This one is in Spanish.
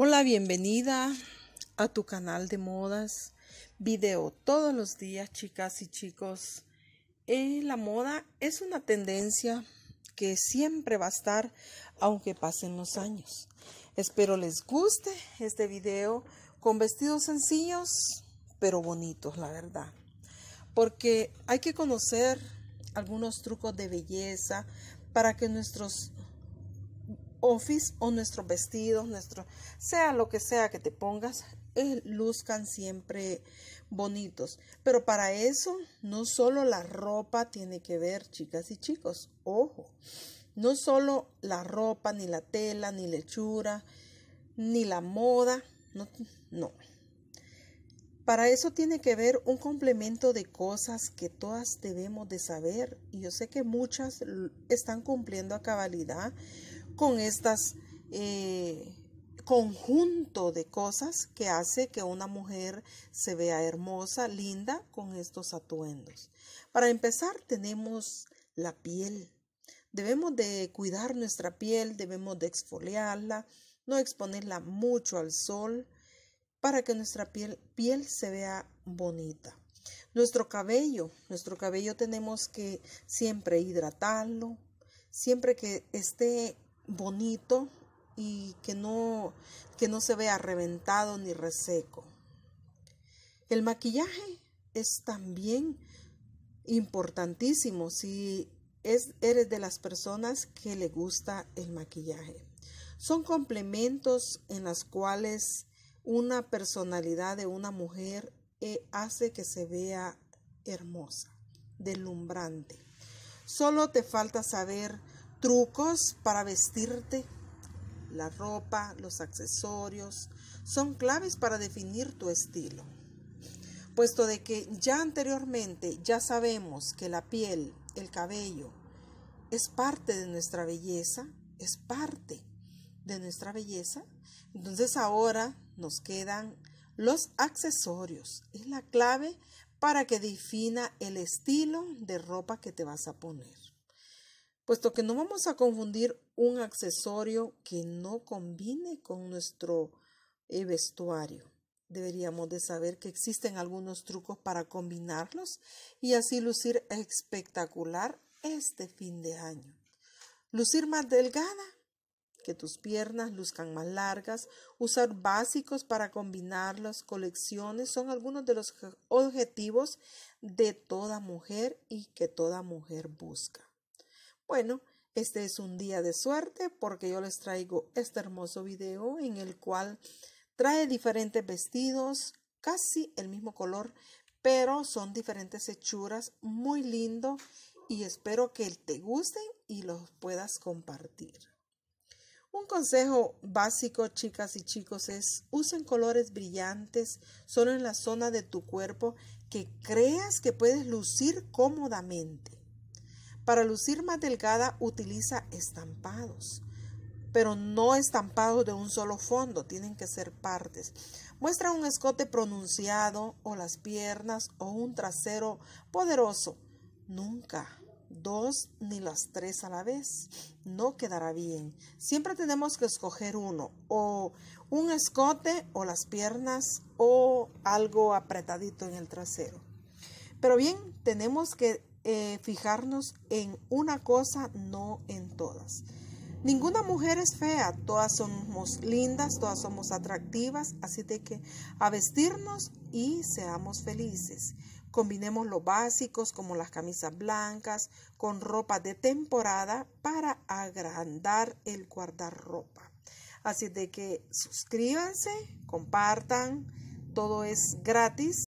Hola, bienvenida a tu canal de modas, video todos los días, chicas y chicos. Eh, la moda es una tendencia que siempre va a estar aunque pasen los años. Espero les guste este video con vestidos sencillos pero bonitos, la verdad. Porque hay que conocer algunos trucos de belleza para que nuestros office o nuestros vestidos, nuestro, sea lo que sea que te pongas, eh, luzcan siempre bonitos. Pero para eso no solo la ropa tiene que ver, chicas y chicos, ojo, no solo la ropa, ni la tela, ni lechura, ni la moda, no, no. Para eso tiene que ver un complemento de cosas que todas debemos de saber. Y yo sé que muchas están cumpliendo a cabalidad con estas eh, conjunto de cosas que hace que una mujer se vea hermosa, linda con estos atuendos. Para empezar tenemos la piel. Debemos de cuidar nuestra piel, debemos de exfoliarla, no exponerla mucho al sol para que nuestra piel, piel se vea bonita. Nuestro cabello, nuestro cabello tenemos que siempre hidratarlo, siempre que esté bonito y que no, que no se vea reventado ni reseco. El maquillaje es también importantísimo si es, eres de las personas que le gusta el maquillaje. Son complementos en los cuales una personalidad de una mujer eh, hace que se vea hermosa, deslumbrante. Solo te falta saber trucos para vestirte. La ropa, los accesorios son claves para definir tu estilo. Puesto de que ya anteriormente ya sabemos que la piel, el cabello, es parte de nuestra belleza, es parte de nuestra belleza, entonces ahora nos quedan los accesorios. Es la clave para que defina el estilo de ropa que te vas a poner puesto que no vamos a confundir un accesorio que no combine con nuestro eh, vestuario. Deberíamos de saber que existen algunos trucos para combinarlos y así lucir espectacular este fin de año. Lucir más delgada, que tus piernas luzcan más largas, usar básicos para las colecciones, son algunos de los objetivos de toda mujer y que toda mujer busca. Bueno, este es un día de suerte porque yo les traigo este hermoso video en el cual trae diferentes vestidos, casi el mismo color, pero son diferentes hechuras, muy lindo y espero que te gusten y los puedas compartir. Un consejo básico, chicas y chicos, es usen colores brillantes solo en la zona de tu cuerpo que creas que puedes lucir cómodamente. Para lucir más delgada utiliza estampados, pero no estampados de un solo fondo, tienen que ser partes. Muestra un escote pronunciado o las piernas o un trasero poderoso. Nunca dos ni las tres a la vez. No quedará bien. Siempre tenemos que escoger uno, o un escote o las piernas o algo apretadito en el trasero. Pero bien, tenemos que eh, fijarnos en una cosa, no en todas. Ninguna mujer es fea, todas somos lindas, todas somos atractivas, así de que a vestirnos y seamos felices. Combinemos los básicos como las camisas blancas con ropa de temporada para agrandar el guardarropa. Así de que suscríbanse, compartan, todo es gratis